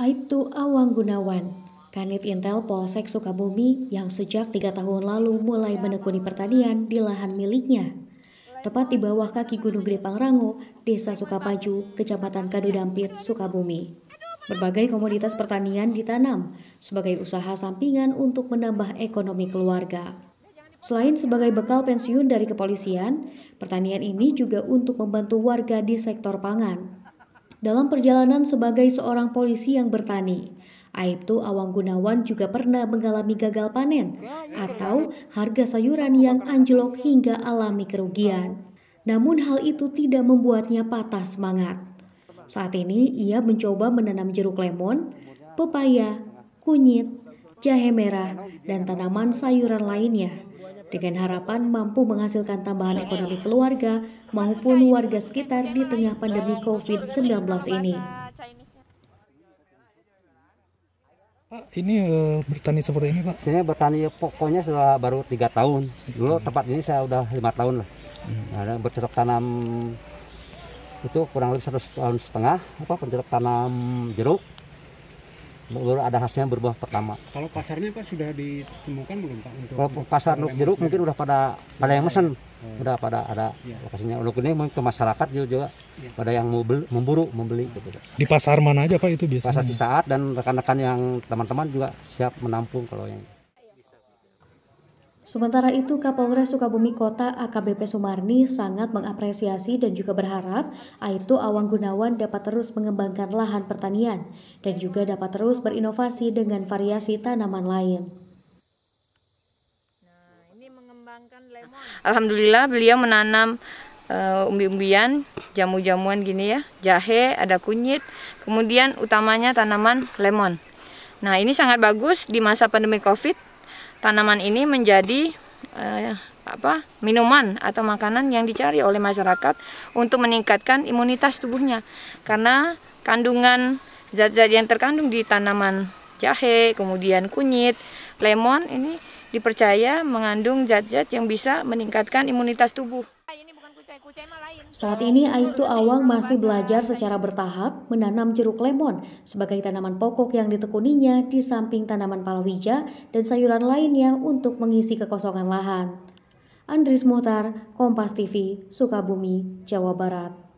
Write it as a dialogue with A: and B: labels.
A: Aibtu Awang Gunawan, Kanit Intel Polsek Sukabumi yang sejak tiga tahun lalu mulai menekuni pertanian di lahan miliknya. Tepat di bawah kaki Gunung Gede Pangrango, Desa Sukapaju, Kecamatan Kadudampit, Sukabumi. Berbagai komoditas pertanian ditanam sebagai usaha sampingan untuk menambah ekonomi keluarga. Selain sebagai bekal pensiun dari kepolisian, pertanian ini juga untuk membantu warga di sektor pangan. Dalam perjalanan sebagai seorang polisi yang bertani, Aibtu Awang Gunawan juga pernah mengalami gagal panen atau harga sayuran yang anjlok hingga alami kerugian. Namun hal itu tidak membuatnya patah semangat. Saat ini ia mencoba menanam jeruk lemon, pepaya, kunyit, jahe merah, dan tanaman sayuran lainnya dengan harapan mampu menghasilkan tambahan ekonomi keluarga maupun warga sekitar di tengah pandemi COVID-19 ini.
B: Pak, ini e, bertani seperti ini Pak? Sini bertani pokoknya sudah baru tiga tahun. Dulu hmm. tempat ini saya udah lima tahun lah. Hmm. Nah, bercocok tanam itu kurang lebih satu tahun setengah apa bercocok tanam jeruk baru ada hasilnya berbuah pertama. Kalau pasarnya Pak sudah ditemukan belum Pak? Untuk Kalau pasar untuk jeruk mungkin udah pada pada yang mesen, oh. udah pada ada ya. lokasinya. Lokasinya mungkin ke masyarakat juga, juga ya. pada yang mau beli, memburu, membeli gitu.
A: Di pasar mana aja Pak itu biasanya? Pasar sisaat
B: dan rekan-rekan yang teman-teman juga siap menampung kalau yang
A: Sementara itu, Kapolres Sukabumi Kota AKBP Sumarni sangat mengapresiasi dan juga berharap Aibtu Awang Gunawan dapat terus mengembangkan lahan pertanian dan juga dapat terus berinovasi dengan variasi tanaman lain.
C: Nah, Alhamdulillah beliau menanam uh, umbi-umbian, jamu-jamuan gini ya, jahe, ada kunyit, kemudian utamanya tanaman lemon. Nah, ini sangat bagus di masa pandemi Covid tanaman ini menjadi eh, apa minuman atau makanan yang dicari oleh masyarakat untuk meningkatkan imunitas tubuhnya karena kandungan zat-zat yang terkandung di tanaman jahe kemudian kunyit lemon ini dipercaya mengandung zat-zat yang bisa meningkatkan imunitas tubuh saat
A: ini Aibtu Awang masih belajar secara bertahap menanam jeruk lemon sebagai tanaman pokok yang ditekuninya di samping tanaman palawija dan sayuran lainnya untuk mengisi kekosongan lahan. Andris Muhtar, Kompas TV, Sukabumi, Jawa Barat.